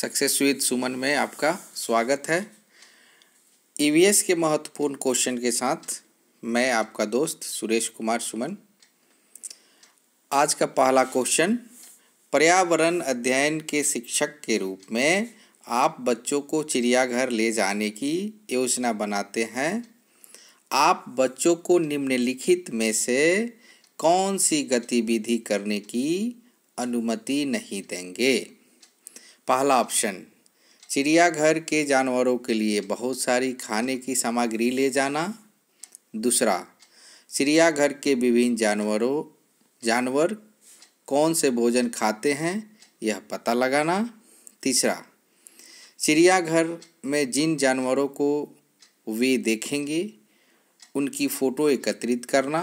success with सुमन में आपका स्वागत है ईवीएस e के महत्वपूर्ण क्वेश्चन के साथ मैं आपका दोस्त सुरेश कुमार सुमन आज का पहला क्वेश्चन पर्यावरण अध्ययन के शिक्षक के रूप में आप बच्चों को चिड़ियाघर ले जाने की योजना बनाते हैं आप बच्चों को निम्नलिखित में से कौन सी गतिविधि करने की अनुमति नहीं देंगे पहला ऑप्शन चिड़ियाघर के जानवरों के लिए बहुत सारी खाने की सामग्री ले जाना दूसरा चिड़ियाघर के विभिन्न जानवरों जानवर कौन से भोजन खाते हैं यह पता लगाना तीसरा चिड़ियाघर में जिन जानवरों को वे देखेंगे उनकी फ़ोटो एकत्रित करना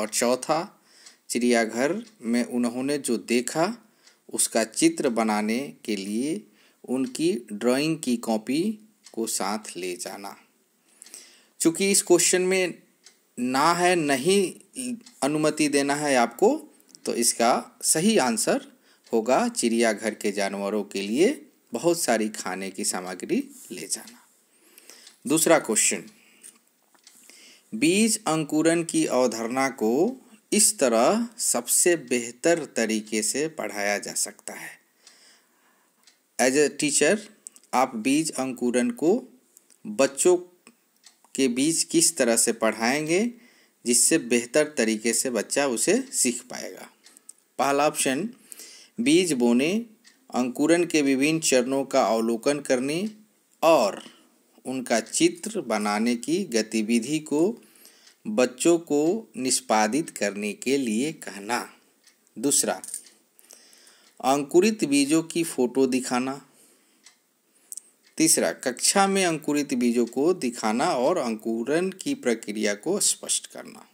और चौथा चिड़ियाघर में उन्होंने जो देखा उसका चित्र बनाने के लिए उनकी ड्राइंग की कॉपी को साथ ले जाना चूँकि इस क्वेश्चन में ना है नहीं अनुमति देना है आपको तो इसका सही आंसर होगा चिड़ियाघर के जानवरों के लिए बहुत सारी खाने की सामग्री ले जाना दूसरा क्वेश्चन बीज अंकुरण की अवधारणा को इस तरह सबसे बेहतर तरीके से पढ़ाया जा सकता है एज ए टीचर आप बीज अंकुरण को बच्चों के बीच किस तरह से पढ़ाएंगे जिससे बेहतर तरीके से बच्चा उसे सीख पाएगा पहला ऑप्शन बीज बोने अंकुरण के विभिन्न चरणों का अवलोकन करने और उनका चित्र बनाने की गतिविधि को बच्चों को निष्पादित करने के लिए कहना दूसरा अंकुरित बीजों की फोटो दिखाना तीसरा कक्षा में अंकुरित बीजों को दिखाना और अंकुरण की प्रक्रिया को स्पष्ट करना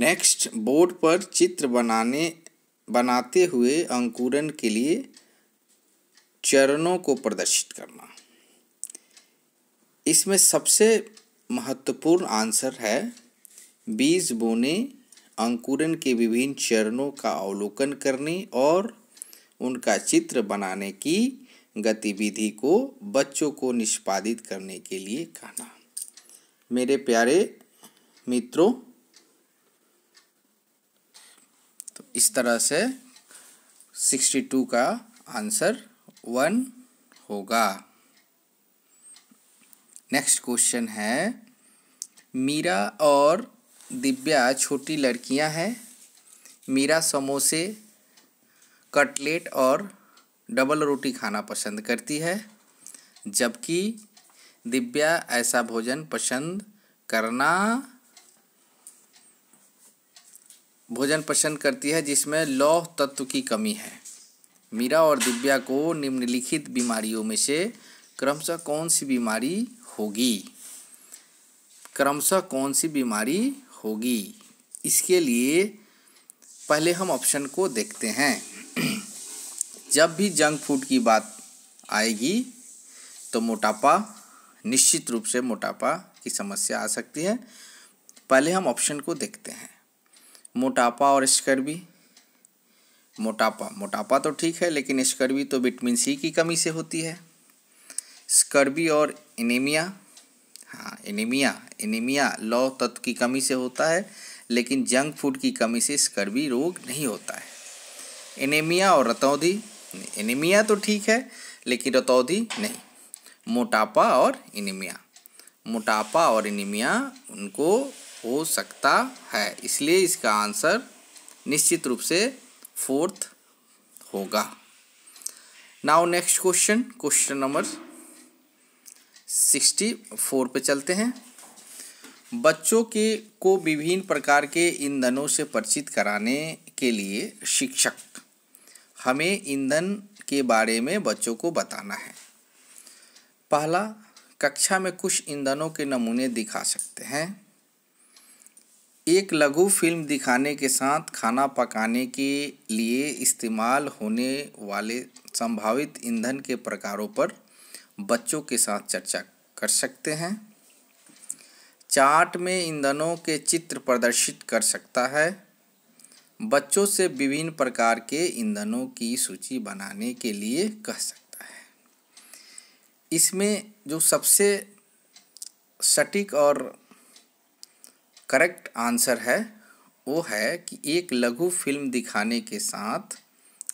नेक्स्ट बोर्ड पर चित्र बनाने बनाते हुए अंकुरण के लिए चरणों को प्रदर्शित करना इसमें सबसे महत्वपूर्ण आंसर है बीज बोने अंकुरण के विभिन्न चरणों का अवलोकन करने और उनका चित्र बनाने की गतिविधि को बच्चों को निष्पादित करने के लिए कहना मेरे प्यारे मित्रों तो इस तरह से सिक्सटी टू का आंसर वन होगा नेक्स्ट क्वेश्चन है मीरा और दिव्या छोटी लड़कियां हैं मीरा समोसे कटलेट और डबल रोटी खाना पसंद करती है जबकि दिव्या ऐसा भोजन पसंद करना भोजन पसंद करती है जिसमें लौह तत्व की कमी है मीरा और दिव्या को निम्नलिखित बीमारियों में से क्रमशः कौन सी बीमारी होगी क्रमशः कौन सी बीमारी होगी इसके लिए पहले हम ऑप्शन को देखते हैं जब भी जंक फूड की बात आएगी तो मोटापा निश्चित रूप से मोटापा की समस्या आ सकती है पहले हम ऑप्शन को देखते हैं मोटापा और स्कर्वी मोटापा मोटापा तो ठीक है लेकिन स्कर्वी तो विटामिन सी की कमी से होती है स्कर्बी और एनीमिया हाँ एनीमिया एनीमिया लौ तत्व की कमी से होता है लेकिन जंक फूड की कमी से स्कर्बी रोग नहीं होता है एनीमिया और रतौधी एनीमिया तो ठीक है लेकिन रतौधी नहीं मोटापा और एनीमिया मोटापा और एनीमिया उनको हो सकता है इसलिए इसका आंसर निश्चित रूप से फोर्थ होगा now next question question number sixty four पर चलते हैं बच्चों के को विभिन्न प्रकार के ईंधनों से परिचित कराने के लिए शिक्षक हमें ईंधन के बारे में बच्चों को बताना है पहला कक्षा में कुछ ईंधनों के नमूने दिखा सकते हैं एक लघु फिल्म दिखाने के साथ खाना पकाने के लिए इस्तेमाल होने वाले संभावित ईंधन के प्रकारों पर बच्चों के साथ चर्चा कर सकते हैं चार्ट में ईंधनों के चित्र प्रदर्शित कर सकता है बच्चों से विभिन्न प्रकार के ईंधनों की सूची बनाने के लिए कह सकता है इसमें जो सबसे सटीक और करेक्ट आंसर है वो है कि एक लघु फिल्म दिखाने के साथ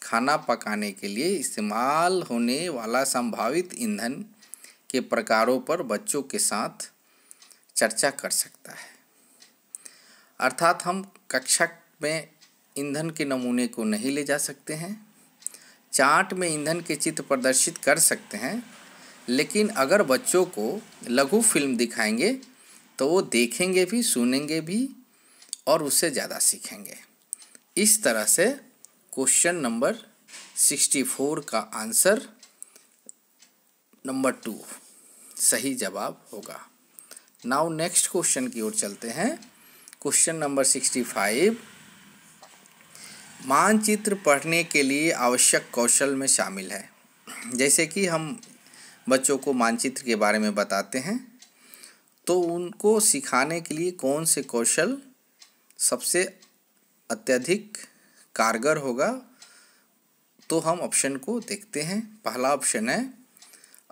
खाना पकाने के लिए इस्तेमाल होने वाला संभावित ईंधन के प्रकारों पर बच्चों के साथ चर्चा कर सकता है अर्थात हम कक्षा में ईंधन के नमूने को नहीं ले जा सकते हैं चार्ट में ईंधन के चित्र प्रदर्शित कर सकते हैं लेकिन अगर बच्चों को लघु फिल्म दिखाएंगे तो वो देखेंगे भी सुनेंगे भी और उससे ज़्यादा सीखेंगे इस तरह से क्वेश्चन नंबर सिक्सटी फोर का आंसर नंबर टू सही जवाब होगा नाउ नेक्स्ट क्वेश्चन की ओर चलते हैं क्वेश्चन नंबर सिक्सटी फाइव मानचित्र पढ़ने के लिए आवश्यक कौशल में शामिल है जैसे कि हम बच्चों को मानचित्र के बारे में बताते हैं तो उनको सिखाने के लिए कौन से कौशल सबसे अत्यधिक कारगर होगा तो हम ऑप्शन को देखते हैं पहला ऑप्शन है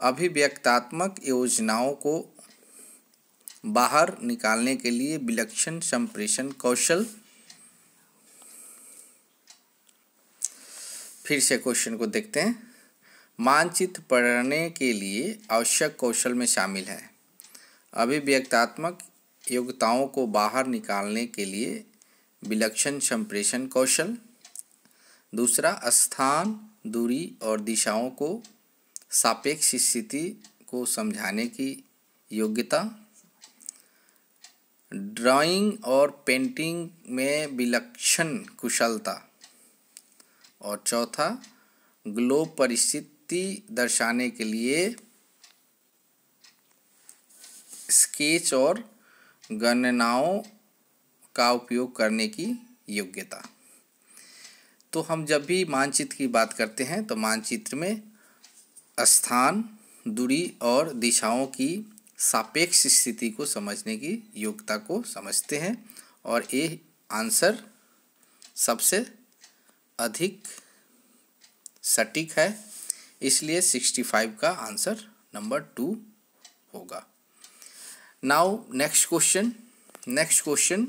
अभिव्यक्तात्मक योजनाओं को बाहर निकालने के लिए विलक्षण संप्रेषण कौशल फिर से क्वेश्चन को देखते हैं मानचित्र पढ़ने के लिए आवश्यक कौशल में शामिल है अभिव्यक्तात्मक योग्यताओं को बाहर निकालने के लिए विलक्षण संप्रेषण कौशल दूसरा स्थान दूरी और दिशाओं को सापेक्ष स्थिति को समझाने की योग्यता ड्राइंग और पेंटिंग में विलक्षण कुशलता और चौथा ग्लोब परिस्थिति दर्शाने के लिए स्केच और गणनाओं का उपयोग करने की योग्यता तो हम जब भी मानचित्र की बात करते हैं तो मानचित्र में स्थान दूरी और दिशाओं की सापेक्ष स्थिति को समझने की योग्यता को समझते हैं और ये आंसर सबसे अधिक सटीक है इसलिए सिक्सटी फाइव का आंसर नंबर टू होगा now next question next question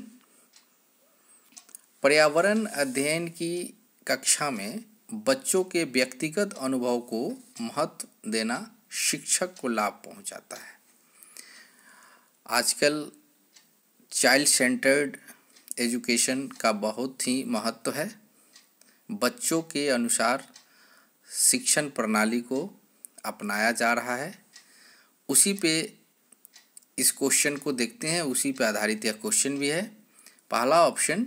पर्यावरण अध्ययन की कक्षा में बच्चों के व्यक्तिगत अनुभव को महत्व देना शिक्षक को लाभ पहुंचाता है आजकल चाइल्ड सेंटर्ड एजुकेशन का बहुत ही महत्व है बच्चों के अनुसार शिक्षण प्रणाली को अपनाया जा रहा है उसी पे इस क्वेश्चन को देखते हैं उसी पे आधारित यह क्वेश्चन भी है पहला ऑप्शन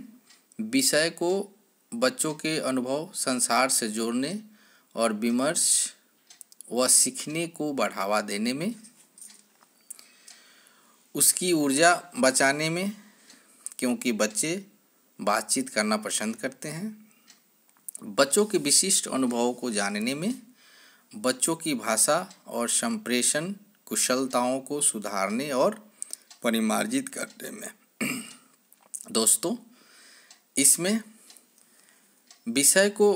विषय को बच्चों के अनुभव संसार से जोड़ने और विमर्श व सीखने को बढ़ावा देने में उसकी ऊर्जा बचाने में क्योंकि बच्चे बातचीत करना पसंद करते हैं बच्चों के विशिष्ट अनुभवों को जानने में बच्चों की भाषा और संप्रेषण कुशलताओं को सुधारने और परिमार्जित करने में दोस्तों इसमें विषय को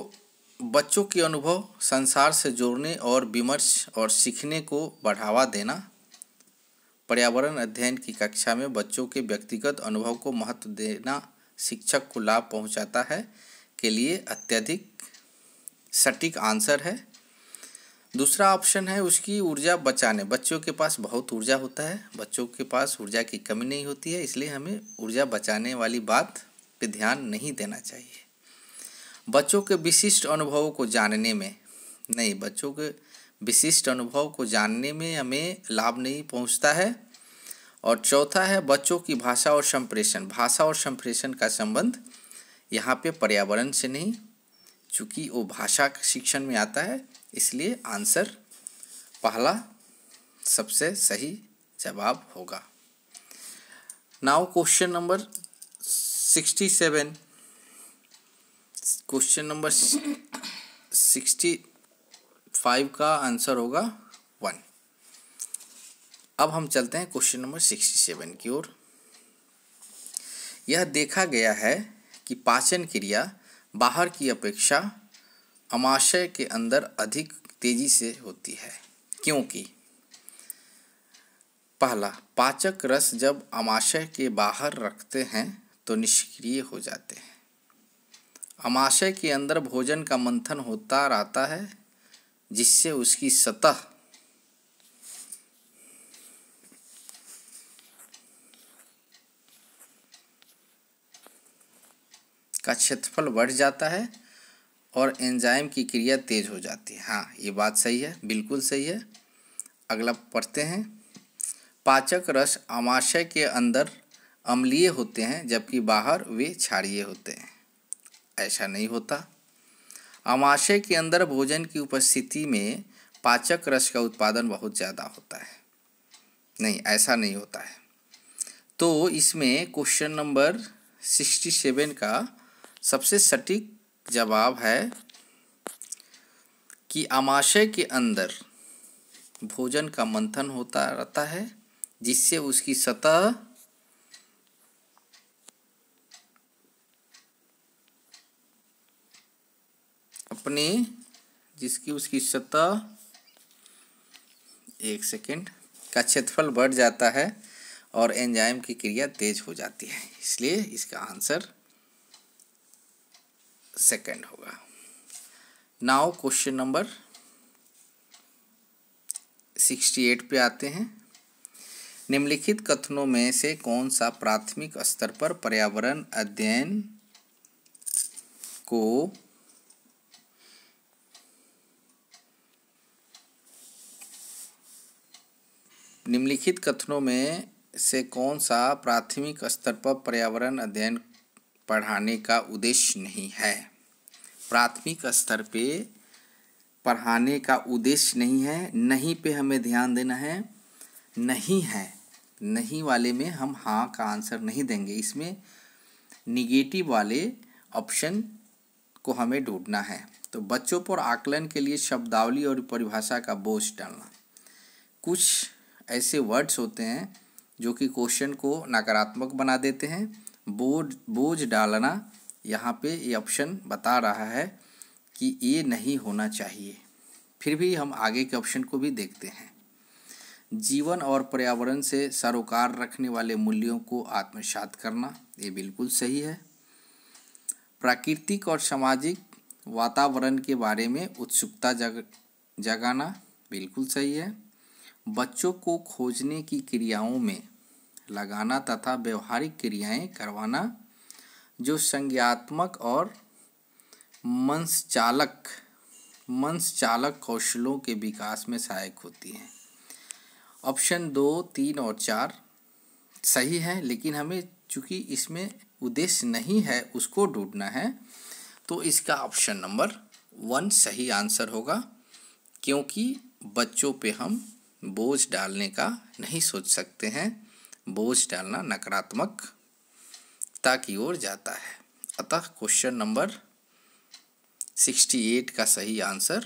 बच्चों के अनुभव संसार से जोड़ने और विमर्श और सीखने को बढ़ावा देना पर्यावरण अध्ययन की कक्षा में बच्चों के व्यक्तिगत अनुभव को महत्व देना शिक्षक को लाभ पहुंचाता है के लिए अत्यधिक सटीक आंसर है दूसरा ऑप्शन है उसकी ऊर्जा बचाने बच्चों के पास बहुत ऊर्जा होता है बच्चों के पास ऊर्जा की कमी नहीं होती है इसलिए हमें ऊर्जा बचाने वाली बात पे ध्यान नहीं देना चाहिए बच्चों के विशिष्ट अनुभवों को जानने में नहीं बच्चों के विशिष्ट अनुभव को जानने में हमें लाभ नहीं पहुंचता है और चौथा है बच्चों की भाषा और संप्रेषण भाषा और संप्रेषण का संबंध यहाँ पे पर्यावरण से नहीं चूँकि वो भाषा शिक्षण में आता है इसलिए आंसर पहला सबसे सही जवाब होगा now question number sixty seven question number sixty five का आंसर होगा वन अब हम चलते हैं क्वेश्चन नंबर सिक्सटी सेवन की ओर यह देखा गया है कि पाचन क्रिया बाहर की अपेक्षा अमाशय के अंदर अधिक तेजी से होती है क्योंकि पहला पाचक रस जब अमाशय के बाहर रखते हैं तो निष्क्रिय हो जाते हैं अमाशय के अंदर भोजन का मंथन होता रहता है जिससे उसकी सतह का क्षेत्रफल बढ़ जाता है और एंजाइम की क्रिया तेज हो जाती है हाँ ये बात सही है बिल्कुल सही है अगला पढ़ते हैं पाचक रस अमाशय के अंदर अम्लीय होते हैं जबकि बाहर वे क्षारिय होते हैं ऐसा नहीं होता अमाशय के अंदर भोजन की उपस्थिति में पाचक रस का उत्पादन बहुत ज़्यादा होता है नहीं ऐसा नहीं होता है तो इसमें क्वेश्चन नंबर सिक्सटी सेवन का सबसे सटीक जवाब है कि अमाशय के अंदर भोजन का मंथन होता रहता है जिससे उसकी सतह अपने जिसकी उसकी सतह एक सेकेंड का क्षेत्रफल बढ़ जाता है और एंजाइम की क्रिया तेज हो जाती है इसलिए इसका आंसर सेकंड होगा now question number sixty eight पे आते हैं निम्नलिखित कथनों में से कौन सा प्राथमिक स्तर पर पर्यावरण अध्ययन को निम्नलिखित कथनों में से कौन सा प्राथमिक स्तर पर पर्यावरण अध्ययन पढ़ाने का उद्देश्य नहीं है प्राथमिक स्तर पे पढ़ाने का उद्देश्य नहीं है नहीं पे हमें ध्यान देना है नहीं है नहीं वाले में हम हाँ का आंसर नहीं देंगे इसमें निगेटिव वाले ऑप्शन को हमें ढूंढना है तो बच्चों पर आकलन के लिए शब्दावली और परिभाषा का बोझ डालना कुछ ऐसे वर्ड्स होते हैं जो कि क्वेश्चन को नकारात्मक बना देते हैं बोझ बोझ डालना यहाँ पे ये ऑप्शन बता रहा है कि ये नहीं होना चाहिए फिर भी हम आगे के ऑप्शन को भी देखते हैं जीवन और पर्यावरण से सरोकार रखने वाले मूल्यों को आत्मसात करना ये बिल्कुल सही है प्राकृतिक और सामाजिक वातावरण के बारे में उत्सुकता जग जगाना बिल्कुल सही है बच्चों को खोजने की क्रियाओं में लगाना तथा व्यवहारिक क्रियाएं करवाना जो संज्ञात्मक और मंसचालक मंसचालक कौशलों के विकास में सहायक होती हैं ऑप्शन दो तीन और चार सही है लेकिन हमें चूंकि इसमें उद्देश्य नहीं है उसको ढूंढना है तो इसका ऑप्शन नंबर वन सही आंसर होगा क्योंकि बच्चों पे हम बोझ डालने का नहीं सोच सकते हैं बोझ डालना नकारात्मक की ओर जाता है अतः क्वेश्चन नंबर सिक्सटी एट का सही आंसर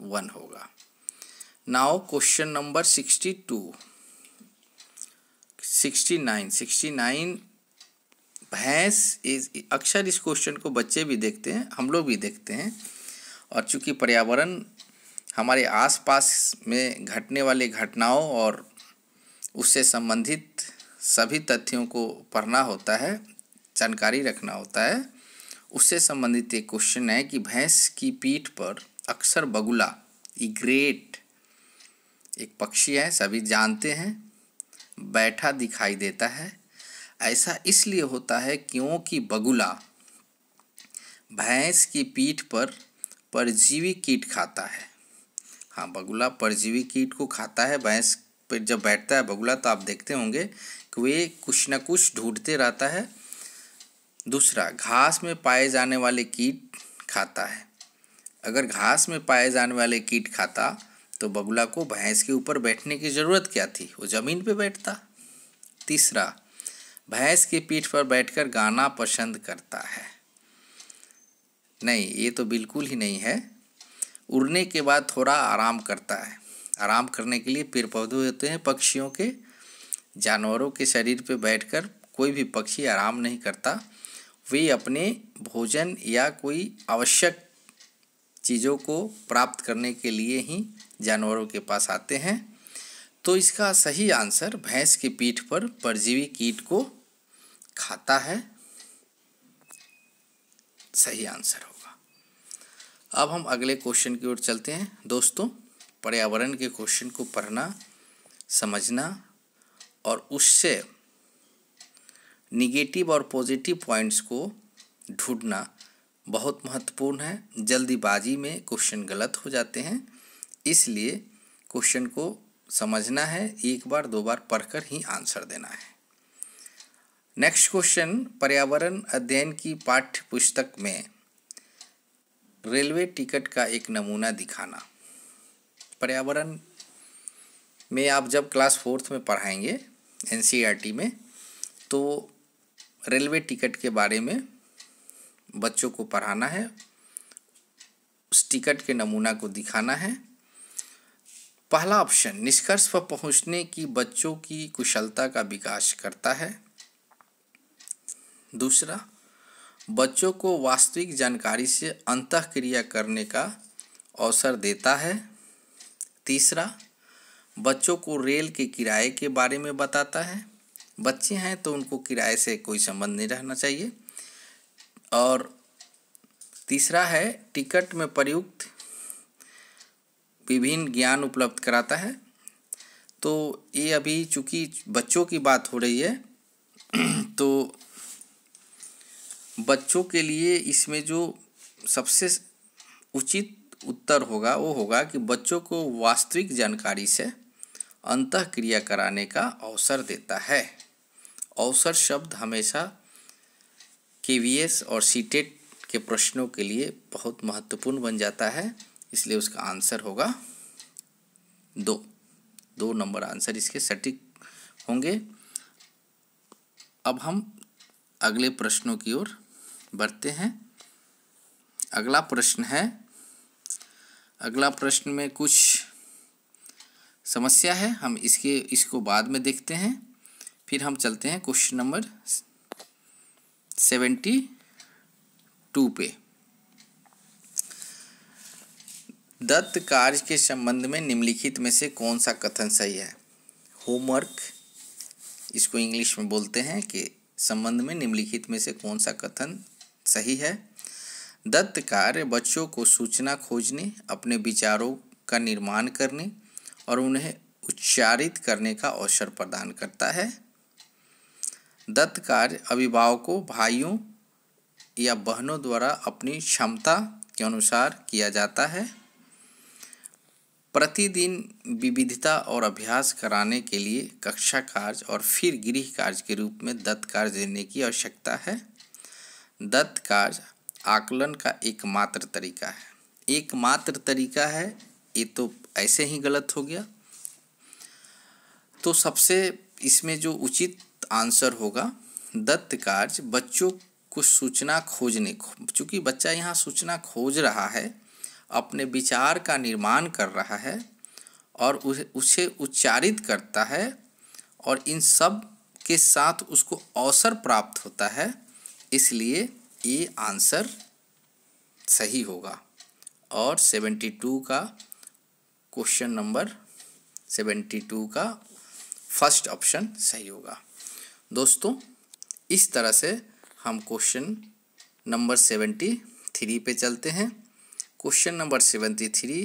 वन होगा now question number sixty two sixty nine sixty nine भैंस इज अक्सर इस क्वेश्चन को बच्चे भी देखते हैं हम लोग भी देखते हैं और चूंकि पर्यावरण हमारे आसपास में घटने वाली घटनाओं और उससे संबंधित सभी तथ्यों को पढ़ना होता है जानकारी रखना होता है उससे संबंधित एक क्वेश्चन है कि भैंस की पीठ पर अक्सर बगुला इग्रेट एक पक्षी है सभी जानते हैं बैठा दिखाई देता है ऐसा इसलिए होता है क्योंकि बगुला भैंस की पीठ पर परजीवी कीट खाता है हाँ बगुला परजीवी कीट को खाता है भैंस पर जब बैठता है बगुला तो आप देखते होंगे कि वे कुछ ना कुछ ढूंढते रहता है दूसरा घास में पाए जाने वाले कीट खाता है अगर घास में पाए जाने वाले कीट खाता तो बगुला को भैंस के ऊपर बैठने की ज़रूरत क्या थी वो ज़मीन पे बैठता तीसरा भैंस के पीठ पर बैठकर गाना पसंद करता है नहीं ये तो बिल्कुल ही नहीं है उड़ने के बाद थोड़ा आराम करता है आराम करने के लिए पेड़ पौधे होते हैं पक्षियों के जानवरों के शरीर बैठ बैठकर कोई भी पक्षी आराम नहीं करता वे अपने भोजन या कोई आवश्यक चीज़ों को प्राप्त करने के लिए ही जानवरों के पास आते हैं तो इसका सही आंसर भैंस की पीठ पर परजीवी कीट को खाता है सही आंसर होगा अब हम अगले क्वेश्चन की ओर चलते हैं दोस्तों पर्यावरण के क्वेश्चन को पढ़ना समझना और उससे निगेटिव और पॉजिटिव पॉइंट्स को ढूंढना बहुत महत्वपूर्ण है जल्दीबाजी में क्वेश्चन गलत हो जाते हैं इसलिए क्वेश्चन को समझना है एक बार दो बार पढ़कर ही आंसर देना है नेक्स्ट क्वेश्चन पर्यावरण अध्ययन की पाठ्य पुस्तक में रेलवे टिकट का एक नमूना दिखाना पर्यावरण में आप जब क्लास फोर्थ में पढ़ाएंगे एन में तो रेलवे टिकट के बारे में बच्चों को पढ़ाना है उस टिकट के नमूना को दिखाना है पहला ऑप्शन निष्कर्ष पर पहुंचने की बच्चों की कुशलता का विकास करता है दूसरा बच्चों को वास्तविक जानकारी से अंत क्रिया करने का अवसर देता है तीसरा बच्चों को रेल के किराए के बारे में बताता है बच्चे हैं तो उनको किराए से कोई संबंध नहीं रहना चाहिए और तीसरा है टिकट में प्रयुक्त विभिन्न ज्ञान उपलब्ध कराता है तो ये अभी चूँकि बच्चों की बात हो रही है तो बच्चों के लिए इसमें जो सबसे उचित उत्तर होगा वो होगा कि बच्चों को वास्तविक जानकारी से अंत क्रिया कराने का अवसर देता है अवसर शब्द हमेशा के और सीटेट e के प्रश्नों के लिए बहुत महत्वपूर्ण बन जाता है इसलिए उसका आंसर होगा दो दो नंबर आंसर इसके सटीक होंगे अब हम अगले प्रश्नों की ओर बढ़ते हैं अगला प्रश्न है अगला प्रश्न में कुछ समस्या है हम इसके इसको बाद में देखते हैं फिर हम चलते हैं क्वेश्चन नंबर सेवेंटी टू पे दत्त कार्य के संबंध में निम्नलिखित में से कौन सा कथन सही है होमवर्क इसको इंग्लिश में बोलते हैं कि संबंध में निम्नलिखित में से कौन सा कथन सही है दत्त कार्य बच्चों को सूचना खोजने अपने विचारों का निर्माण करने और उन्हें उच्चारित करने का अवसर प्रदान करता है दत्त कार्य अभिभावकों भाइयों या बहनों द्वारा अपनी क्षमता के अनुसार किया जाता है प्रतिदिन विविधता और अभ्यास कराने के लिए कक्षा कार्य और फिर गृह कार्य के रूप में दत्त कार्य देने की आवश्यकता है दत्त कार्य आकलन का एकमात्र तरीका है एकमात्र तरीका है ये तो ऐसे ही गलत हो गया तो सबसे इसमें जो उचित आंसर होगा दत्त कार्य बच्चों को सूचना खोजने को चूँकि बच्चा यहाँ सूचना खोज रहा है अपने विचार का निर्माण कर रहा है और उसे उच्चारित करता है और इन सब के साथ उसको अवसर प्राप्त होता है इसलिए ये आंसर सही होगा और सेवेंटी टू का क्वेश्चन नंबर सेवेंटी टू का फर्स्ट ऑप्शन सही होगा दोस्तों इस तरह से हम क्वेश्चन नंबर सेवेंटी थ्री पे चलते हैं क्वेश्चन नंबर सेवेंटी थ्री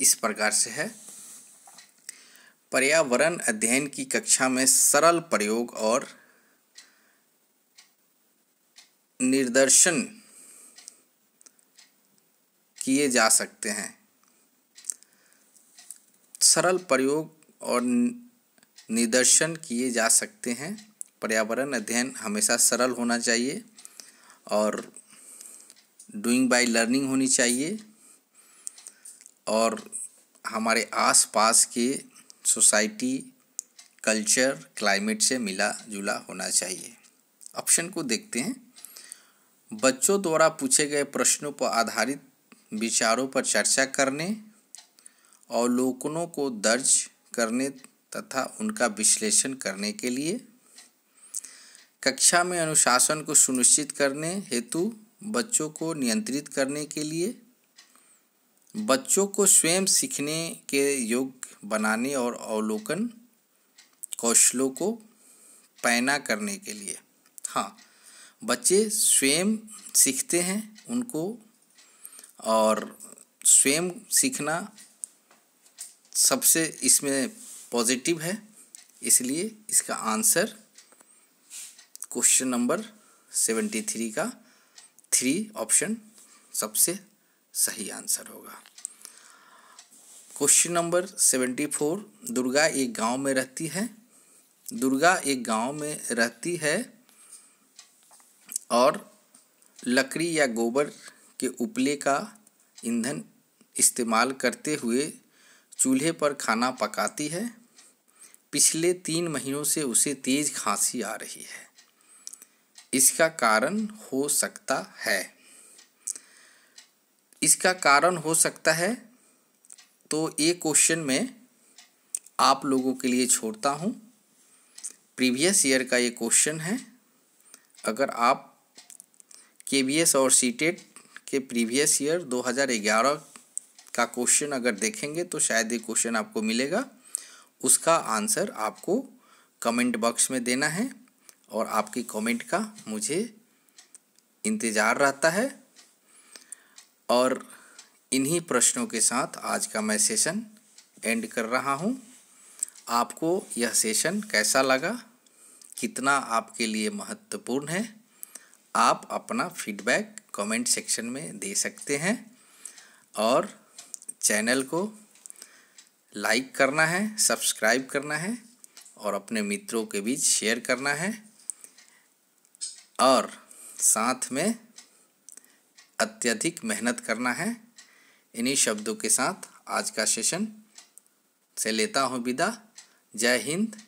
इस प्रकार से है पर्यावरण अध्ययन की कक्षा में सरल प्रयोग और निर्दर्शन किए जा सकते हैं सरल प्रयोग और निदर्शन किए जा सकते हैं पर्यावरण अध्ययन हमेशा सरल होना चाहिए और डूइंग बाय लर्निंग होनी चाहिए और हमारे आसपास के सोसाइटी कल्चर क्लाइमेट से मिला जुला होना चाहिए ऑप्शन को देखते हैं बच्चों द्वारा पूछे गए प्रश्नों पर आधारित विचारों पर चर्चा करने अवलोकनों को दर्ज करने तथा उनका विश्लेषण करने के लिए कक्षा में अनुशासन को सुनिश्चित करने हेतु बच्चों को नियंत्रित करने के लिए बच्चों को स्वयं सीखने के योग्य बनाने और अवलोकन कौशलों को पैना करने के लिए हाँ बच्चे स्वयं सीखते हैं उनको और स्वयं सीखना सबसे इसमें पॉजिटिव है इसलिए इसका answer question number seventy three का थ्री ऑप्शन सबसे सही आंसर होगा question number seventy four Durga एक गांव में रहती है दुर्गा एक गांव में रहती है और लकड़ी या गोबर के उपले का ईंधन इस्तेमाल करते हुए चूल्हे पर खाना पकाती है पिछले तीन महीनों से उसे तेज़ खांसी आ रही है इसका कारण हो सकता है इसका कारण हो सकता है तो ये क्वेश्चन में आप लोगों के लिए छोड़ता हूँ प्रीवियस ईयर का ये क्वेश्चन है अगर आप E के एस और सी टेट के प्रीवियस ईयर 2011 का क्वेश्चन अगर देखेंगे तो शायद ये क्वेश्चन आपको मिलेगा उसका आंसर आपको कमेंट बॉक्स में देना है और आपकी कमेंट का मुझे इंतज़ार रहता है और इन्हीं प्रश्नों के साथ आज का मैं सेशन एंड कर रहा हूँ आपको यह सेशन कैसा लगा कितना आपके लिए महत्वपूर्ण है आप अपना फीडबैक कमेंट सेक्शन में दे सकते हैं और चैनल को लाइक करना है सब्सक्राइब करना है और अपने मित्रों के बीच शेयर करना है और साथ में अत्यधिक मेहनत करना है इन्हीं शब्दों के साथ आज का सेशन से लेता हूँ विदा जय हिंद